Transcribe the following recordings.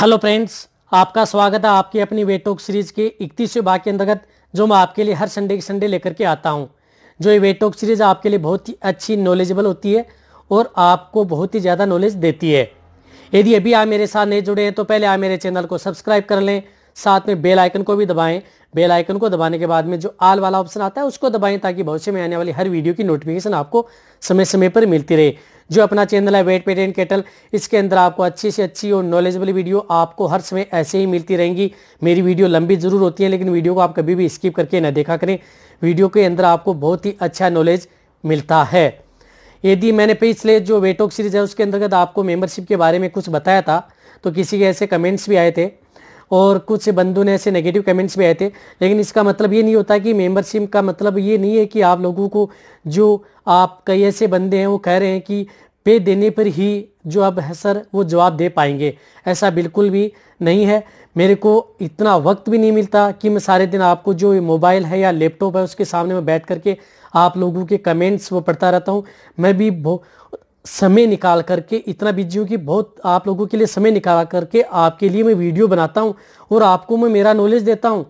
hello friends आपका स्वागत है आपकी अपनी वेटोक सीरीज के इकतीसवें भाग के अंतर्गत जो मैं आपके लिए हर संडे के संडे लेकर के आता हूँ जो ये वेटोक सीरीज आपके लिए बहुत ही अच्छी नॉलेजेबल होती है और आपको बहुत ही ज़्यादा नॉलेज देती है यदि अभी आप मेरे साथ नहीं जुड़े हैं तो पहले आप मेरे चैनल को सब्सक्राइब कर लें साथ में बेल आइकन को भी दबाएं बेल आइकन को दबाने के बाद में जो आल वाला ऑप्शन आता है उसको दबाएं ताकि भविष्य में आने वाली हर वीडियो की नोटिफिकेशन आपको समय समय पर मिलती रहे जो अपना चैनल है वेट पेट एंड केटल इसके अंदर आपको अच्छी से अच्छी और नॉलेजेबल वीडियो आपको हर समय ऐसे ही मिलती रहेंगी मेरी वीडियो लंबी जरूर होती है लेकिन वीडियो को आप कभी भी स्किप करके ना देखा करें वीडियो के अंदर आपको बहुत ही अच्छा नॉलेज मिलता है यदि मैंने पिछले जो वेटॉक सीरीज है उसके अंतर्गत आपको मेंबरशिप के बारे में कुछ बताया था तो किसी के ऐसे कमेंट्स भी आए थे और कुछ बंधु ने ऐसे नेगेटिव कमेंट्स भी आए थे लेकिन इसका मतलब ये नहीं होता कि मेंबरशिप का मतलब ये नहीं है कि आप लोगों को जो आप कई ऐसे बंदे हैं वो कह रहे हैं कि पे देने पर ही जो अब है सर वो जवाब दे पाएंगे ऐसा बिल्कुल भी नहीं है मेरे को इतना वक्त भी नहीं मिलता कि मैं सारे दिन आपको जो मोबाइल है या लैपटॉप है उसके सामने में बैठ करके आप लोगों के कमेंट्स वो पढ़ता रहता हूँ मैं भी समय निकाल करके इतना बिजी हूँ कि बहुत आप लोगों के लिए समय निकाल करके आपके लिए मैं वीडियो बनाता हूँ और आपको मैं मेरा नॉलेज देता हूँ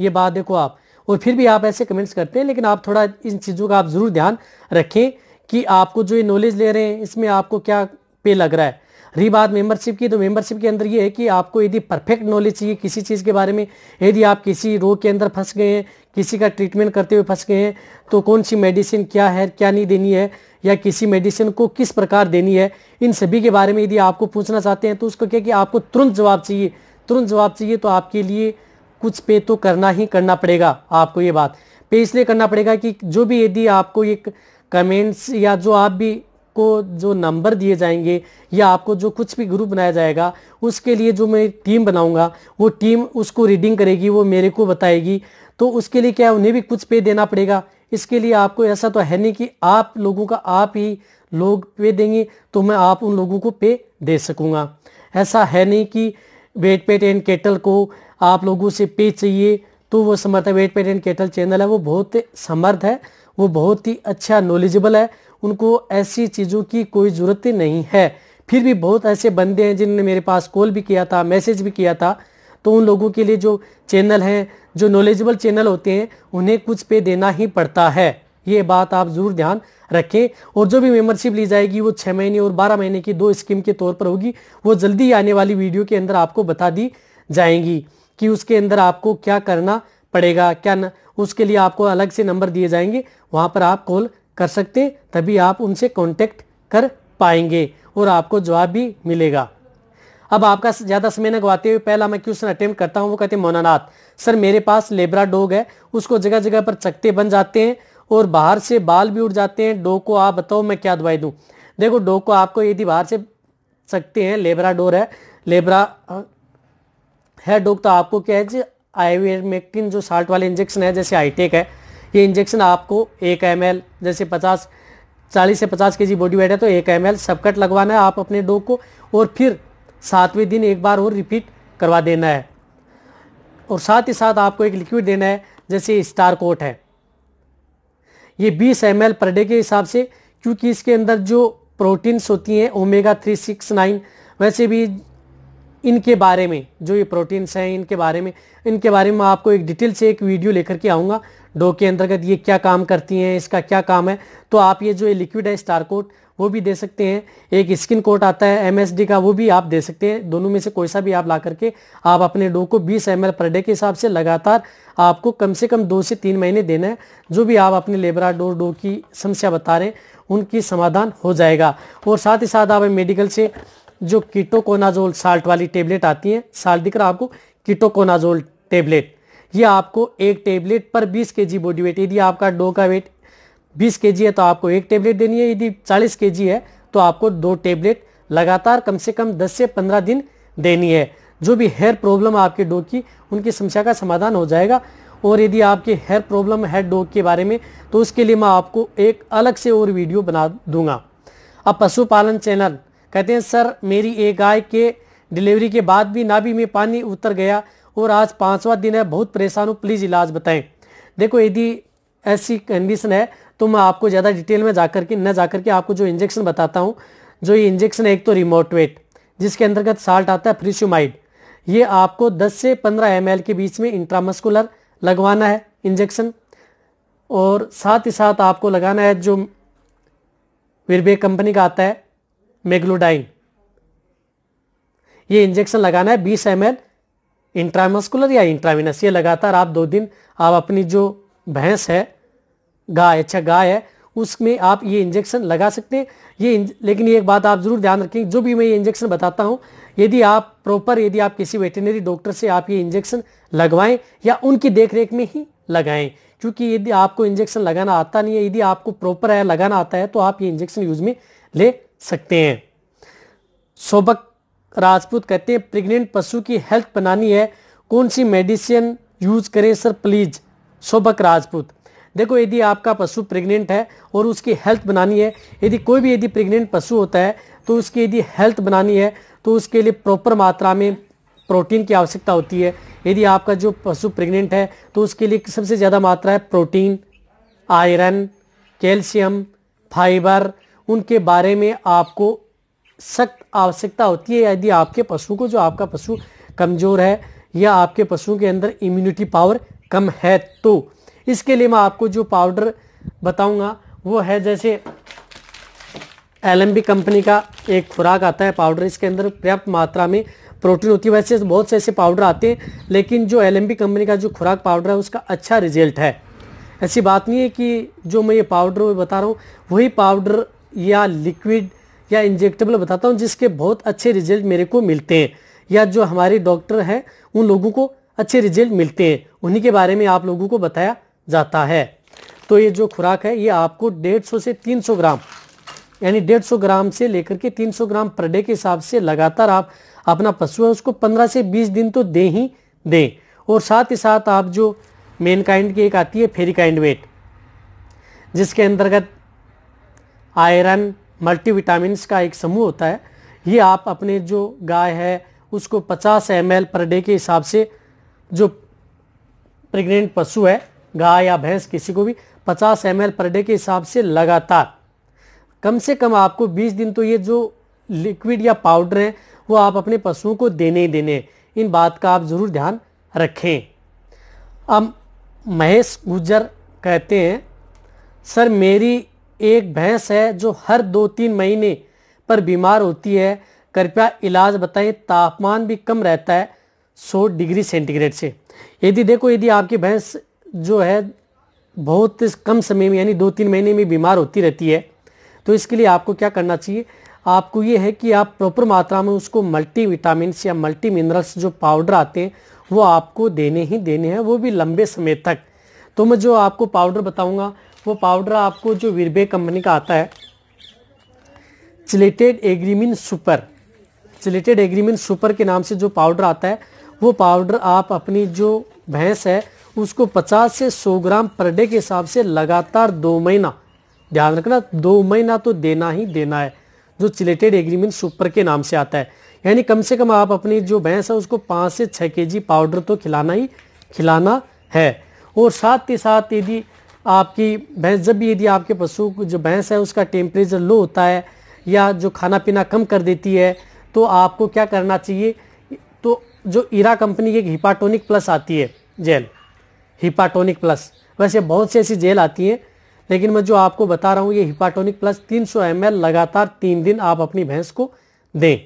ये बात देखो आप और फिर भी आप ऐसे कमेंट्स करते हैं लेकिन आप थोड़ा इन चीज़ों का आप ज़रूर ध्यान रखें कि आपको जो ये नॉलेज ले रहे हैं इसमें आपको क्या पे लग रहा है रही बात मेंबरशिप की तो मेंबरशिप के अंदर ये है कि आपको यदि परफेक्ट नॉलेज चाहिए किसी चीज़ के बारे में यदि आप किसी रोग के अंदर फंस गए हैं किसी का ट्रीटमेंट करते हुए फंस गए हैं तो कौन सी मेडिसिन क्या है क्या नहीं देनी है या किसी मेडिसिन को किस प्रकार देनी है इन सभी के बारे में यदि आपको पूछना चाहते हैं तो उसको क्या कि आपको तुरंत जवाब चाहिए तुरंत जवाब चाहिए तो आपके लिए कुछ पे तो करना ही करना पड़ेगा आपको ये बात पे इसलिए करना पड़ेगा कि जो भी यदि आपको एक कमेंट्स या जो आप भी को जो नंबर दिए जाएंगे या आपको जो कुछ भी ग्रुप बनाया जाएगा उसके लिए जो मैं टीम बनाऊंगा वो टीम उसको रीडिंग करेगी वो मेरे को बताएगी तो उसके लिए क्या उन्हें भी कुछ पे देना पड़ेगा इसके लिए आपको ऐसा तो है नहीं कि आप लोगों का आप ही लोग पे देंगे तो मैं आप उन लोगों को पे दे सकूँगा ऐसा है नहीं कि वेट पेट एंड केटल को आप लोगों से पे चाहिए तो वो समर्थ है vet pet and cattle channel है वो बहुत समर्थ है वो बहुत ही अच्छा नॉलेजेबल है उनको ऐसी चीज़ों की कोई ज़रूरत नहीं है फिर भी बहुत ऐसे बंदे हैं जिन्होंने मेरे पास कॉल भी किया था मैसेज भी किया था तो उन लोगों के लिए जो चैनल हैं जो नॉलेजेबल चैनल होते हैं उन्हें कुछ पे देना ही पड़ता है ये बात आप ज़रूर ध्यान रखें और जो भी मेंबरशिप ली जाएगी वो छः महीने और बारह महीने की दो स्कीम के तौर पर होगी वो जल्दी आने वाली वीडियो के अंदर आपको बता दी जाएंगी कि उसके अंदर आपको क्या करना पड़ेगा क्या न, उसके लिए आपको अलग से नंबर दिए जाएंगे वहाँ पर आप कॉल कर सकते हैं तभी आप उनसे कॉन्टेक्ट कर पाएंगे और आपको जवाब भी मिलेगा अब आपका ज़्यादा समय न गवाते हुए पहला मैं क्वेश्चन अटेम्प्ट करता हूँ वो कहते हैं मोनानाथ सर मेरे पास लेबरा डॉग है उसको जगह जगह पर चकते बन जाते हैं और बाहर से बाल भी उड़ जाते हैं डॉग को आप बताओ मैं क्या दवाई दूँ देखो डॉग को आपको यदि बाहर से चकते हैं लेबरा डोर है लेबरा है डॉग तो आपको क्या है जी आईवेमेक्टिन जो साल्ट वाले इंजेक्शन है जैसे हाईटेक है ये इंजेक्शन आपको एक एम जैसे पचास चालीस से पचास के जी बॉडी वेट है तो एक एम एल सबकट लगवाना है आप अपने डोग को और फिर सातवें दिन एक बार और रिपीट करवा देना है और साथ ही साथ आपको एक लिक्विड देना है जैसे स्टार कोट है ये 20 एम पर डे के हिसाब से क्योंकि इसके अंदर जो प्रोटीन्स होती हैं ओमेगा थ्री सिक्स नाइन वैसे भी इनके बारे में जो ये प्रोटीन्स हैं इनके बारे में इनके बारे में आपको एक डिटेल से एक वीडियो लेकर के आऊँगा डो के अंतर्गत ये क्या काम करती हैं इसका क्या काम है तो आप ये जो ये लिक्विड है स्टारकोट वो भी दे सकते हैं एक स्किन कोट आता है एम का वो भी आप दे सकते हैं दोनों में से कोई सा भी आप ला करके आप अपने डो को 20 एम पर डे के हिसाब से लगातार आपको कम से कम दो से तीन महीने देना है जो भी आप अपने लेबरा डोर डो की समस्या बता रहे हैं उनकी समाधान हो जाएगा और साथ ही साथ आप मेडिकल से जो कीटोकोनाजोल साल्ट वाली टेबलेट आती है साल्ट दिख रहा आपको कीटोकोनाजोल टेबलेट ये आपको एक टेबलेट पर 20 के जी बॉडी वेट यदि आपका डो का वेट बीस के है तो आपको एक टेबलेट देनी है यदि चालीस के है तो आपको दो टेबलेट लगातार कम से कम दस से पंद्रह दिन देनी है जो भी हेयर प्रॉब्लम आपके डॉग की उनकी समस्या का समाधान हो जाएगा और यदि आपके हेयर प्रॉब्लम है डॉग के बारे में तो उसके लिए मैं आपको एक अलग से और वीडियो बना दूंगा अब पशुपालन चैनल कहते हैं सर मेरी एक गाय के डिलीवरी के बाद भी नाभि में पानी उतर गया और आज पाँचवा दिन है बहुत परेशान हूँ प्लीज़ इलाज बताएं देखो यदि ऐसी कंडीशन है तो मैं आपको ज़्यादा डिटेल में जाकर के न जाकर के आपको जो इंजेक्शन बताता हूँ जो ये इंजेक्शन है एक तो रिमोटवेट जिसके अंतर्गत साल्ट आता है फ्रिश्यूमाइड ये आपको 10 से 15 एम के बीच में इंट्रामस्कुलर लगवाना है इंजेक्शन और साथ ही साथ आपको लगाना है जो विरबे कंपनी का आता है मेग्लोडाइन ये इंजेक्शन लगाना है 20 एम इंट्रामस्कुलर या इंट्रामिनस ये लगातार आप दो दिन आप अपनी जो भैंस है गाय अच्छा गाय है उसमें आप ये इंजेक्शन लगा सकते हैं ये लेकिन ये एक बात आप ज़रूर ध्यान रखें जो भी मैं ये इंजेक्शन बताता हूँ यदि आप प्रॉपर यदि आप किसी वेटनरी डॉक्टर से आप ये इंजेक्शन लगवाएं या उनकी देख में ही लगाएं क्योंकि यदि आपको इंजेक्शन लगाना आता नहीं है यदि आपको प्रॉपर है लगाना आता है तो आप ये इंजेक्शन यूज में ले सकते हैं शोभक राजपूत कहते हैं प्रेग्नेंट पशु की हेल्थ बनानी है कौन सी मेडिसिन यूज करें सर प्लीज शोभक राजपूत देखो यदि आपका पशु प्रेग्नेंट है और उसकी हेल्थ बनानी है यदि कोई भी यदि प्रेग्नेंट पशु होता है तो उसकी यदि हेल्थ बनानी है तो उसके लिए प्रॉपर मात्रा में प्रोटीन की आवश्यकता होती है यदि आपका जो पशु प्रेग्नेंट है तो उसके लिए सबसे ज़्यादा मात्रा है प्रोटीन आयरन कैल्शियम फाइबर उनके बारे में आपको सख्त आवश्यकता होती है यदि आपके पशु को जो आपका पशु कमज़ोर है या आपके पशुओं के अंदर इम्यूनिटी पावर कम है तो इसके लिए मैं आपको जो पाउडर बताऊंगा वो है जैसे एल कंपनी का एक खुराक आता है पाउडर इसके अंदर पर्याप्त मात्रा में प्रोटीन होती है वैसे बहुत से ऐसे पाउडर आते हैं लेकिन जो एल कंपनी का जो खुराक पाउडर है उसका अच्छा रिजल्ट है ऐसी बात नहीं है कि जो मैं ये पाउडर बता रहा हूँ वही पाउडर या लिक्विड या इंजेक्टेबल बताता हूँ जिसके बहुत अच्छे रिजल्ट मेरे को मिलते हैं या जो हमारे डॉक्टर हैं उन लोगों को अच्छे रिजल्ट मिलते हैं उन्हीं के बारे में आप लोगों को बताया जाता है तो ये जो खुराक है ये आपको डेढ़ सौ से तीन सौ ग्राम यानी डेढ़ सौ ग्राम से लेकर के तीन सौ ग्राम पर डे के हिसाब से लगातार आप अपना पशु है उसको पंद्रह से बीस दिन तो दे ही दें और साथ ही साथ आप जो मेन काइंड की एक आती है फेरी काइंड वेट जिसके अंतर्गत आयरन मल्टीविटामिन का एक समूह होता है ये आप अपने जो गाय है उसको 50 एम पर डे के हिसाब से जो प्रेग्नेंट पशु है गाय या भैंस किसी को भी 50 एम पर डे के हिसाब से लगातार कम से कम आपको 20 दिन तो ये जो लिक्विड या पाउडर है वो आप अपने पशुओं को देने ही देने इन बात का आप ज़रूर ध्यान रखें अब महेश गुजर कहते हैं सर मेरी एक भैंस है जो हर दो तीन महीने पर बीमार होती है कृपया इलाज बताएं तापमान भी कम रहता है 100 डिग्री सेंटीग्रेड से यदि देखो यदि आपकी भैंस जो है बहुत कम समय में यानी दो तीन महीने में बीमार होती रहती है तो इसके लिए आपको क्या करना चाहिए आपको ये है कि आप प्रॉपर मात्रा में उसको मल्टी विटामिन या मल्टी मिनरल्स जो पाउडर आते हैं वो आपको देने ही देने हैं वो भी लंबे समय तक तो मैं जो आपको पाउडर बताऊंगा वो पाउडर आपको जो वीरबे कंपनी का आता है chelated Agrimin super chelated Agrimin super के नाम से जो पाउडर आता है वो पाउडर आप अपनी जो भैंस है उसको 50 से 100 ग्राम पर डे के हिसाब से लगातार दो महीना ध्यान रखना दो महीना तो देना ही देना है जो चिलेटेड एग्रीमेंट सुपर के नाम से आता है यानी कम से कम आप अपनी जो भैंस है उसको पाँच से छः के जी पाउडर तो खिलाना ही खिलाना है और साथ ही साथ यदि आपकी भैंस जब भी यदि आपके पशु जो भैंस है उसका टेम्परेचर लो होता है या जो खाना पीना कम कर देती है तो आपको क्या करना चाहिए तो जो इरा कंपनी की एक हिपाटोनिक प्लस आती है जेल हिपाटोनिक प्लस वैसे बहुत सी ऐसी जेल आती हैं लेकिन मैं जो आपको बता रहा हूँ ये हिपाटोनिक प्लस 300 सौ लगातार तीन दिन आप अपनी भैंस को दें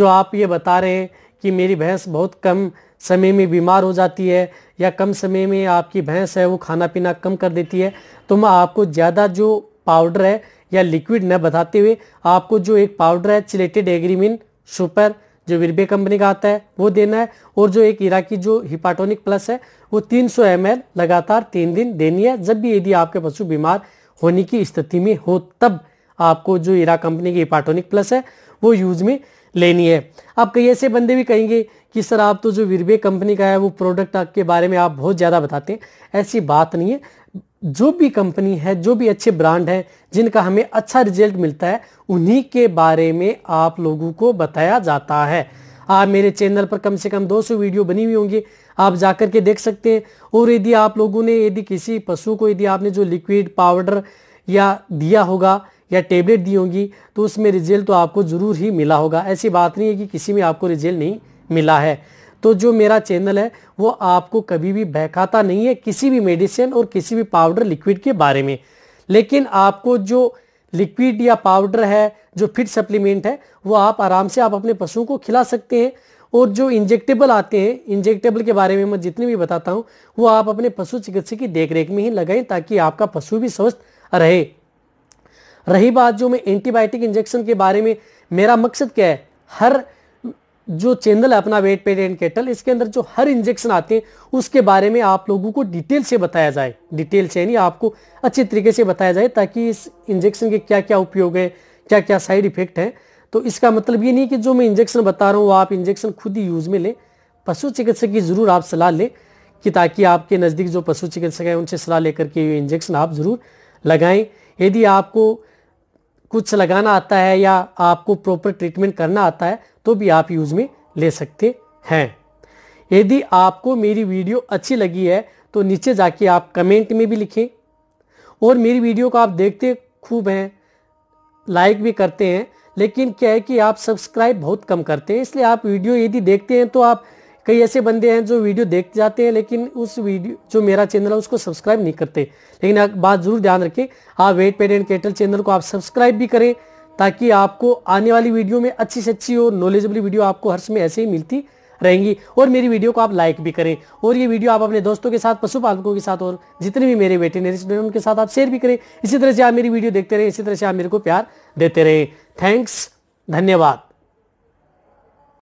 जो आप ये बता रहे हैं कि मेरी भैंस बहुत कम समय में बीमार हो जाती है या कम समय में आपकी भैंस है वो खाना पीना कम कर देती है तो मैं आपको ज़्यादा जो पाउडर है या लिक्विड न बताते हुए आपको जो एक पाउडर है चिलेटेड एग्रीमिन सुपर जो विरबे कंपनी का आता है वो देना है और जो एक इराकी जो हिपाटोनिक प्लस है वो 300 सौ लगातार तीन दिन देनी है जब भी यदि आपके पशु बीमार होने की स्थिति में हो तब आपको जो इरा कंपनी की हिपाटोनिक प्लस है वो यूज में लेनी है अब कई ऐसे बंदे भी कहेंगे कि सर आप तो जो वीरवे कंपनी का है वो प्रोडक्ट आपके बारे में आप बहुत ज़्यादा बताते हैं ऐसी बात नहीं है जो भी कंपनी है जो भी अच्छे ब्रांड हैं जिनका हमें अच्छा रिजल्ट मिलता है उन्हीं के बारे में आप लोगों को बताया जाता है आप मेरे चैनल पर कम से कम 200 वीडियो बनी हुई होंगी आप जाकर के देख सकते हैं और यदि आप लोगों ने यदि किसी पशु को यदि आपने जो लिक्विड पाउडर या दिया होगा या टेबलेट दी होंगी तो उसमें रिजल्ट तो आपको ज़रूर ही मिला होगा ऐसी बात नहीं है कि किसी में आपको रिजल्ट नहीं मिला है तो जो मेरा चैनल है वो आपको कभी भी बहकाता नहीं है किसी भी मेडिसिन और किसी भी पाउडर लिक्विड के बारे में लेकिन आपको जो लिक्विड या पाउडर है जो फिट सप्लीमेंट है वो आप आराम से आप अपने पशुओं को खिला सकते हैं और जो इंजेक्टेबल आते हैं इंजेक्टेबल के बारे में मैं जितने भी बताता हूँ वो आप अपने पशु चिकित्सक की देखरेख में ही लगाएं ताकि आपका पशु भी स्वस्थ रहे रही बात जो मैं एंटीबायोटिक इंजेक्शन के बारे में मेरा मकसद क्या है हर जो चैनल है अपना वेट पेट एंड केटल इसके अंदर जो हर इंजेक्शन आते हैं उसके बारे में आप लोगों को डिटेल से बताया जाए डिटेल से यानी आपको अच्छे तरीके से बताया जाए ताकि इस इंजेक्शन के क्या क्या उपयोग है क्या क्या साइड इफेक्ट हैं तो इसका मतलब ये नहीं कि जो मैं इंजेक्शन बता रहा हूँ वो आप इंजेक्शन खुद ही यूज़ में लें पशु चिकित्सक की ज़रूर आप सलाह लें कि ताकि आपके नज़दीक जो पशु चिकित्सक हैं उनसे सलाह लेकर के ये इंजेक्शन आप ज़रूर लगाएं यदि आपको कुछ लगाना आता है या आपको प्रॉपर ट्रीटमेंट करना आता है तो भी आप यूज़ में ले सकते हैं यदि आपको मेरी वीडियो अच्छी लगी है तो नीचे जाके आप कमेंट में भी लिखें और मेरी वीडियो को आप देखते खूब हैं लाइक भी करते हैं लेकिन क्या है कि आप सब्सक्राइब बहुत कम करते हैं इसलिए आप वीडियो यदि देखते हैं तो आप कई ऐसे बंदे हैं जो वीडियो देख जाते हैं लेकिन उस वीडियो जो मेरा चैनल है उसको सब्सक्राइब नहीं करते लेकिन आप बात जरूर ध्यान रखें आप vet pet and cattle channel को आप सब्सक्राइब भी करें ताकि आपको आने वाली वीडियो में अच्छी से अच्छी और नॉलेजेबल वीडियो आपको हर समय ऐसे ही मिलती रहेंगी और मेरी वीडियो को आप लाइक भी करें और ये वीडियो आप अपने दोस्तों के साथ पशुपालकों के साथ और जितने भी मेरे वेटेनरी उनके साथ आप शेयर भी करें इसी तरह से आप मेरी वीडियो देखते रहें इसी तरह से आप मेरे को प्यार देते रहें थैंक्स धन्यवाद